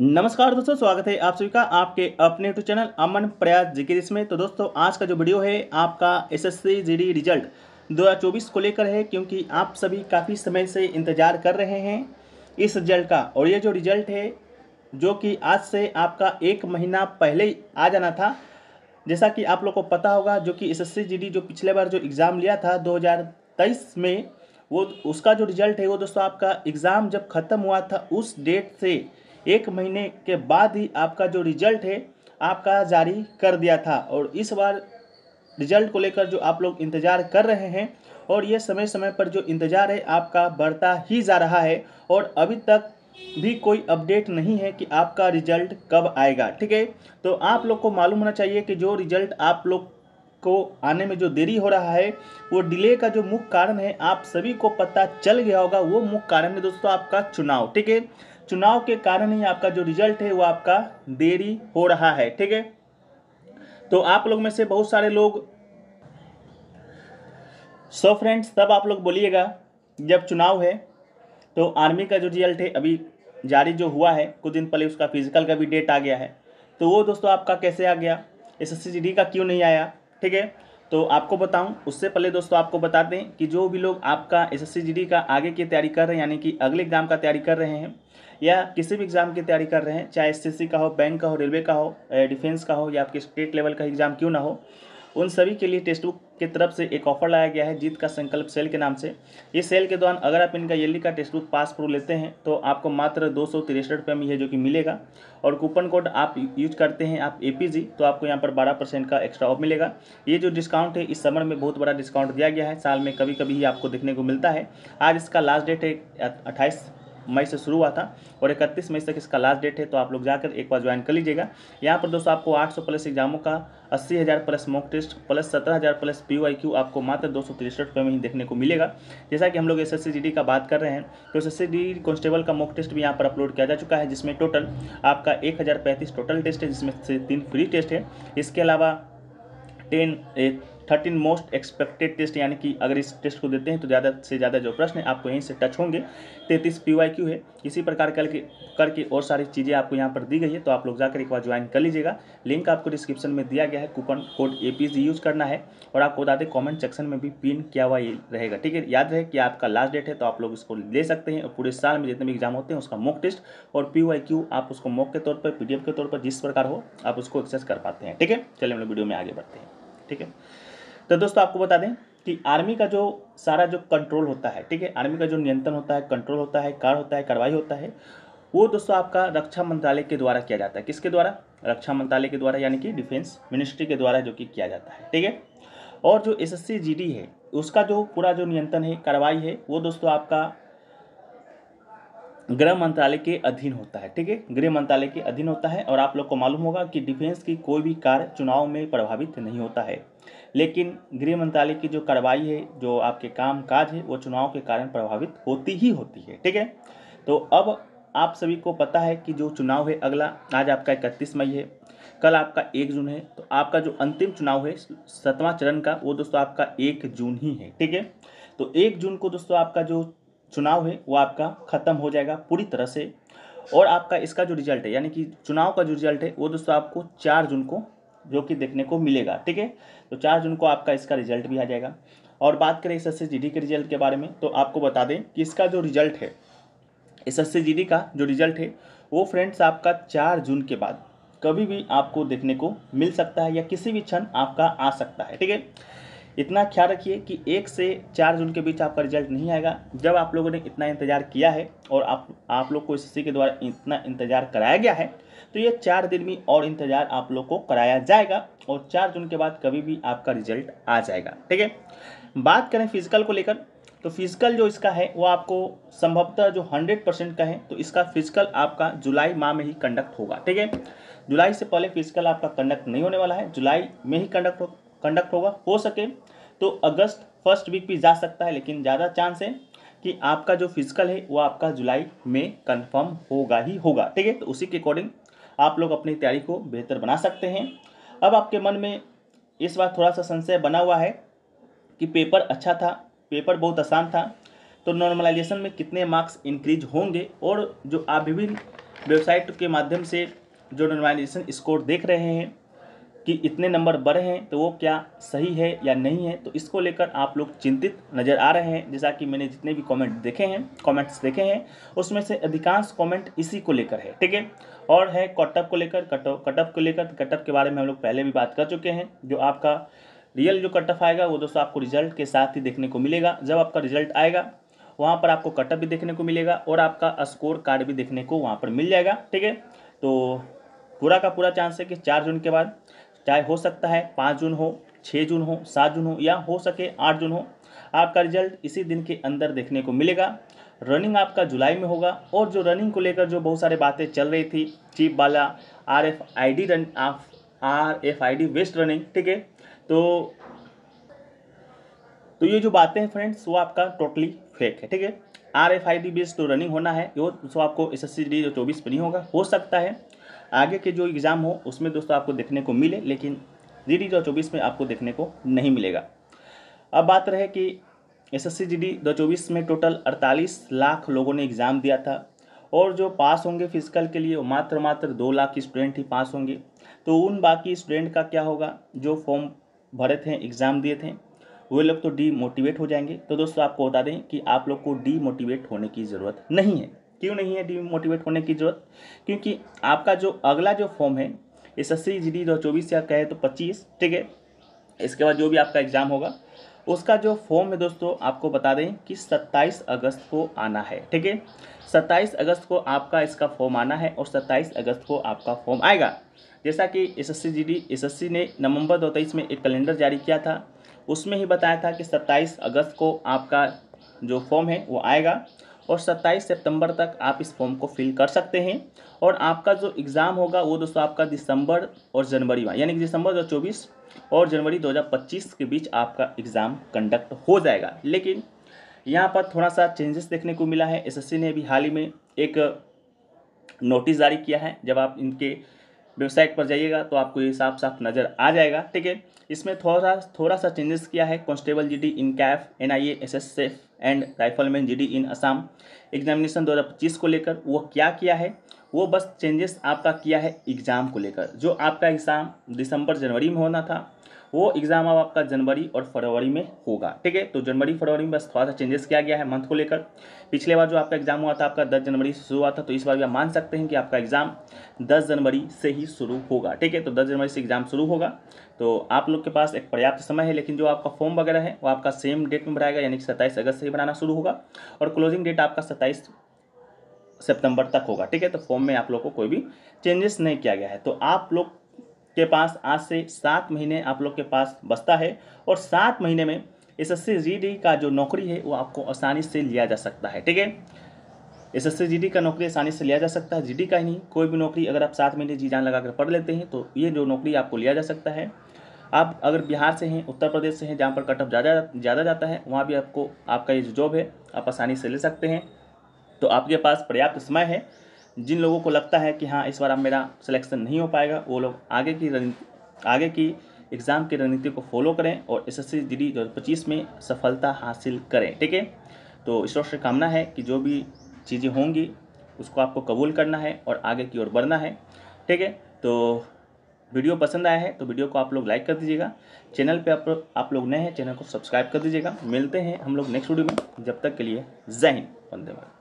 नमस्कार दोस्तों स्वागत है आप सभी का आपके अपने यूट्यूब चैनल अमन प्रयास जिक्रिस में तो दोस्तों आज का जो वीडियो है आपका एसएससी जीडी रिजल्ट 2024 को लेकर है क्योंकि आप सभी काफ़ी समय से इंतज़ार कर रहे हैं इस रिजल्ट का और ये जो रिजल्ट है जो कि आज से आपका एक महीना पहले आ जाना था जैसा कि आप लोग को पता होगा जो कि एस एस जो पिछले बार जो एग्ज़ाम लिया था दो में वो उसका जो रिजल्ट है वो दोस्तों आपका एग्ज़ाम जब ख़त्म हुआ था उस डेट से एक महीने के बाद ही आपका जो रिजल्ट है आपका जारी कर दिया था और इस बार रिजल्ट को लेकर जो आप लोग इंतज़ार कर रहे हैं और ये समय समय पर जो इंतज़ार है आपका बढ़ता ही जा रहा है और अभी तक भी कोई अपडेट नहीं है कि आपका रिजल्ट कब आएगा ठीक है तो आप लोग को मालूम होना चाहिए कि जो रिजल्ट आप लोग को आने में जो देरी हो रहा है वो डिले का जो मुख्य कारण है आप सभी को पता चल गया होगा वो मुख्य कारण है दोस्तों आपका चुनाव ठीक है चुनाव के कारण ही आपका जो रिजल्ट है वो आपका देरी हो रहा है ठीक है तो आप लोग में से बहुत सारे लोग सो फ्रेंड्स तब आप लोग बोलिएगा जब चुनाव है तो आर्मी का जो रिजल्ट है अभी जारी जो हुआ है कुछ दिन पहले उसका फिजिकल का भी डेट आ गया है तो वो दोस्तों आपका कैसे आ गया एस एस का क्यों नहीं आया ठीक है तो आपको बताऊं उससे पहले दोस्तों आपको बता दें कि जो भी लोग आपका एस एस का आगे की तैयारी कर रहे हैं यानी कि अगले एग्जाम का तैयारी कर रहे हैं या किसी भी एग्ज़ाम की तैयारी कर रहे हैं चाहे एस का हो बैंक का हो रेलवे का हो डिफेंस का हो या आपके स्टेट लेवल का एग्ज़ाम क्यों ना हो उन सभी के लिए टेस्ट बुक की तरफ से एक ऑफर लाया गया है जीत का संकल्प सेल के नाम से इस सेल के दौरान अगर आप इनका येली का टेस्ट बुक पास प्रो लेते हैं तो आपको मात्र दो सौ तिरसठ रुपये में यह जो कि मिलेगा और कूपन कोड आप यूज करते हैं आप ए तो आपको यहाँ पर बारह परसेंट का एक्स्ट्रा ऑफ मिलेगा ये जो डिस्काउंट है इस समर में बहुत बड़ा डिस्काउंट दिया गया है साल में कभी कभी ही आपको देखने को मिलता है आज इसका लास्ट डेट है अट्ठाईस मई से शुरू हुआ था और 31 मई तक इसका लास्ट डेट है तो आप लोग जाकर एक बार ज्वाइन कर लीजिएगा यहाँ पर दोस्तों आपको 800 प्लस एग्जामों का 80000 plus mock test plus 17000 plus P आपको मात्र दो सौ में ही देखने को मिलेगा जैसा कि हम लोग एस एस का बात कर रहे हैं तो एस एस कांस्टेबल का मॉक टेस्ट भी यहाँ पर अपलोड किया जा चुका है जिसमें टोटल आपका एक टोटल टेस्ट है जिसमें से तीन फ्री टेस्ट है इसके अलावा ten thirteen most expected test यानी कि अगर इस टेस्ट को देते हैं तो ज़्यादा से ज़्यादा जो प्रश्न है आपको यहीं से टच होंगे तैंतीस पी है इसी प्रकार करके करके और सारी चीज़ें आपको यहाँ पर दी गई है तो आप लोग जाकर एक बार ज्वाइन कर लीजिएगा लिंक आपको डिस्क्रिप्शन में दिया गया है कूपन कोड ए यूज़ करना है और आपको बता दें कॉमेंट सेक्शन में भी पिन किया हुआ ये रहेगा ठीक है याद रहे कि आपका लास्ट डेट है तो आप लोग इसको ले सकते हैं और पूरे साल में जितने भी एग्जाम होते हैं उसका मॉक टेस्ट और पी आप उसको मॉक के तौर पर पी के तौर पर जिस प्रकार हो आप उसको एक्सेस कर पाते हैं ठीक है चलिए हम लोग वीडियो में आगे बढ़ते हैं ठीक है तो दोस्तों आपको बता दें कि आर्मी का जो सारा जो कंट्रोल होता है ठीक है आर्मी का जो नियंत्रण होता है कंट्रोल होता है कार होता है कार्रवाई होता है वो दोस्तों आपका रक्षा मंत्रालय के द्वारा किया जाता है किसके द्वारा रक्षा मंत्रालय के द्वारा यानी कि डिफेंस मिनिस्ट्री के द्वारा जो कि किया जाता है ठीक है और जो एस एस है उसका जो पूरा जो नियंत्रण है कार्रवाई है वो दोस्तों आपका गृह मंत्रालय के अधीन होता है ठीक है गृह मंत्रालय के अधीन होता है और आप लोग को मालूम होगा कि डिफेंस की कोई भी कार्य चुनाव में प्रभावित नहीं होता है लेकिन गृह मंत्रालय की जो कार्रवाई है जो आपके काम काज है वो चुनाव के कारण प्रभावित होती ही होती है ठीक है तो अब आप सभी को पता है कि जो चुनाव है अगला आज आपका इकतीस मई है कल आपका एक जून है तो आपका जो अंतिम चुनाव है सतवां चरण का वो दोस्तों आपका एक जून ही है ठीक है तो एक जून को दोस्तों आपका जो चुनाव है वो आपका ख़त्म हो जाएगा पूरी तरह से और आपका इसका जो रिजल्ट है यानी कि चुनाव का जो रिजल्ट है वो दोस्तों आपको चार जून को जो कि देखने को मिलेगा ठीक है तो चार जून को आपका इसका रिजल्ट भी आ जाएगा और बात करें एस एस के रिजल्ट के बारे में तो आपको बता दें कि इसका जो रिजल्ट है एस एस का जो रिजल्ट है वो फ्रेंड्स आपका चार जून के बाद कभी भी आपको देखने को मिल सकता है या किसी भी क्षण आपका आ सकता है ठीक है इतना ख्याल रखिए कि एक से चार जून के बीच आपका रिजल्ट नहीं आएगा जब आप लोगों ने इतना इंतजार किया है और आप आप लोग को एस के द्वारा इतना इंतजार कराया गया है तो ये चार दिन में और इंतजार आप लोग को कराया जाएगा और चार जून के बाद कभी भी आपका रिजल्ट आ जाएगा ठीक है बात करें फिजिकल को लेकर तो फिजिकल जो इसका है वो आपको संभवतः जो हंड्रेड परसेंट का है तो इसका फिजिकल आपका जुलाई माह में ही कंडक्ट होगा ठीक है जुलाई से पहले फिजिकल आपका कंडक्ट नहीं होने वाला है जुलाई में ही कंडक्ट हो कंडक्ट होगा हो सके तो अगस्त फर्स्ट वीक भी जा सकता है लेकिन ज़्यादा चांस है कि आपका जो फिजिकल है वो आपका जुलाई में कंफर्म होगा ही होगा ठीक है तो उसी के अकॉर्डिंग आप लोग अपनी तैयारी को बेहतर बना सकते हैं अब आपके मन में इस बार थोड़ा सा संशय बना हुआ है कि पेपर अच्छा था पेपर बहुत आसान था तो नॉर्मलाइजेशन में कितने मार्क्स इंक्रीज होंगे और जो आप विभिन्न वेबसाइट के माध्यम से जो नॉर्मलाइजेशन स्कोर देख रहे हैं कि इतने नंबर बढ़े हैं तो वो क्या सही है या नहीं है तो इसको लेकर आप लोग चिंतित नज़र आ रहे हैं जैसा कि मैंने जितने भी कमेंट देखे हैं कमेंट्स देखे हैं उसमें से अधिकांश कमेंट इसी को लेकर है ठीक है और है कटअप को लेकर कटअप को लेकर कटअप तो के बारे में हम लोग पहले भी बात कर चुके हैं जो आपका रियल जो कटअप आएगा वो दोस्तों आपको रिजल्ट के साथ ही देखने को मिलेगा जब आपका रिजल्ट आएगा वहाँ पर आपको कटअप भी देखने को मिलेगा और आपका स्कोर कार्ड भी देखने को वहाँ पर मिल जाएगा ठीक है तो पूरा का पूरा चांस है कि चार जून के बाद चाहे हो सकता है पाँच जून हो छः जून हो सात जून हो या हो सके आठ जून हो आपका रिजल्ट इसी दिन के अंदर देखने को मिलेगा रनिंग आपका जुलाई में होगा और जो रनिंग को लेकर जो बहुत सारे बातें चल रही थी चीप वाला R F I D run R F I D based running ठीक है तो तो ये जो बातें हैं फ्रेंड्स वो आपका टोटली फेक है ठीक है R F I D based तो रनिंग होना है वो तो आपको एस एस सी डी जो चौबीस पर नहीं होगा हो सकता है आगे के जो एग्ज़ाम हो उसमें दोस्तों आपको देखने को मिले लेकिन जी डी में आपको देखने को नहीं मिलेगा अब बात रहे कि S S C G D चौबीस में टोटल अड़तालीस लाख लोगों ने एग्ज़ाम दिया था और जो पास होंगे फिजिकल के लिए मात्र मात्र दो लाख स्टूडेंट ही पास होंगे तो उन बाकी स्टूडेंट का क्या होगा जो फॉर्म भरे थे एग्ज़ाम दिए थे वे लोग तो डीमोटिवेट हो जाएंगे तो दोस्तों आपको बता दें कि आप लोग को डीमोटिवेट होने की ज़रूरत नहीं है क्यों नहीं है डिमोटिवेट होने की जरूरत क्योंकि आपका जो अगला जो फॉर्म है S S C G D दो चौबीस या कहे तो पच्चीस ठीक है इसके बाद जो भी आपका एग्ज़ाम होगा उसका जो फॉर्म है दोस्तों आपको बता दें कि 27 अगस्त को आना है ठीक है 27 अगस्त को आपका इसका फॉर्म आना है और 27 अगस्त को आपका फॉर्म आएगा जैसा कि S S C G D S S C ने नवंबर दो तेईस में एक कैलेंडर जारी किया था उसमें ही बताया था कि 27 अगस्त को आपका जो फॉर्म है वो आएगा और 27 सितंबर तक आप इस फॉर्म को फिल कर सकते हैं और आपका जो एग्ज़ाम होगा वो दोस्तों आपका दिसंबर और जनवरी में यानी कि दिसंबर दो और जनवरी 2025 के बीच आपका एग्ज़ाम कंडक्ट हो जाएगा लेकिन यहाँ पर थोड़ा सा चेंजेस देखने को मिला है एस ने अभी हाल ही में एक नोटिस जारी किया है जब आप इनके वेबसाइट पर जाइएगा तो आपको ये साफ साफ नज़र आ जाएगा ठीक है इसमें थोड़ा थोड़ा सा चेंजेस किया है constable GD in CAPF S SSF and rifleman G in Assam examination 2025 को लेकर वो क्या किया है वो बस चेंजेस आपका किया है एग्ज़ाम को लेकर जो आपका एग्ज़ाम दिसंबर जनवरी में होना था वो एग्जाम अब आपका जनवरी और फरवरी में होगा ठीक है तो जनवरी फरवरी में बस थोड़ा सा चेंजेस किया गया है मंथ को लेकर पिछले बार जो आपका एग्जाम हुआ था आपका दस जनवरी से शुरू हुआ था तो इस बार भी आप मान सकते हैं कि आपका एग्जाम दस जनवरी से ही शुरू होगा ठीक है तो दस जनवरी से एग्जाम शुरू होगा तो आप लोग के पास एक पर्याप्त समय है लेकिन जो आपका फॉर्म वगैरह है वो आपका सेम डेट में भराएगा यानी कि सत्ताईस अगस्त से ही बनाना शुरू होगा और क्लोजिंग डेट आपका सत्ताईस सितंबर तक होगा ठीक है तो फॉर्म में आप लोग को कोई भी चेंजेस नहीं किया गया है तो आप लोग के पास आज से सात महीने आप लोग के पास बसता है और सात महीने में एस एस सी का जो नौकरी है वो आपको आसानी से लिया जा सकता है ठीक है एस एस सी का नौकरी आसानी से लिया जा सकता है जीडी का ही नहीं कोई भी नौकरी अगर आप सात महीने जी जान लगा कर पढ़ लेते हैं तो ये जो नौकरी आपको लिया जा सकता है आप अगर बिहार से हैं उत्तर प्रदेश से हैं जहाँ पर कटअप ज़्यादा ज़्यादा जाता है वहाँ भी आपको आपका ये जॉब है आप आसानी से ले सकते हैं तो आपके पास पर्याप्त समय है जिन लोगों को लगता है कि हाँ इस बार अब मेरा सिलेक्शन नहीं हो पाएगा वो लोग आगे की आगे की एग्ज़ाम की रणनीति को फॉलो करें और एस एस सी डी दो हज़ार पच्चीस में सफलता हासिल करें ठीक है तो इस से कामना है कि जो भी चीज़ें होंगी उसको आपको कबूल करना है और आगे की ओर बढ़ना है ठीक है तो वीडियो पसंद आया है तो वीडियो को आप लोग लाइक कर दीजिएगा चैनल पे आप लोग आप लोग नए हैं चैनल को सब्सक्राइब कर दीजिएगा मिलते हैं हम लोग नेक्स्ट वीडियो में जब तक के लिए जय हिंद वंदे भारत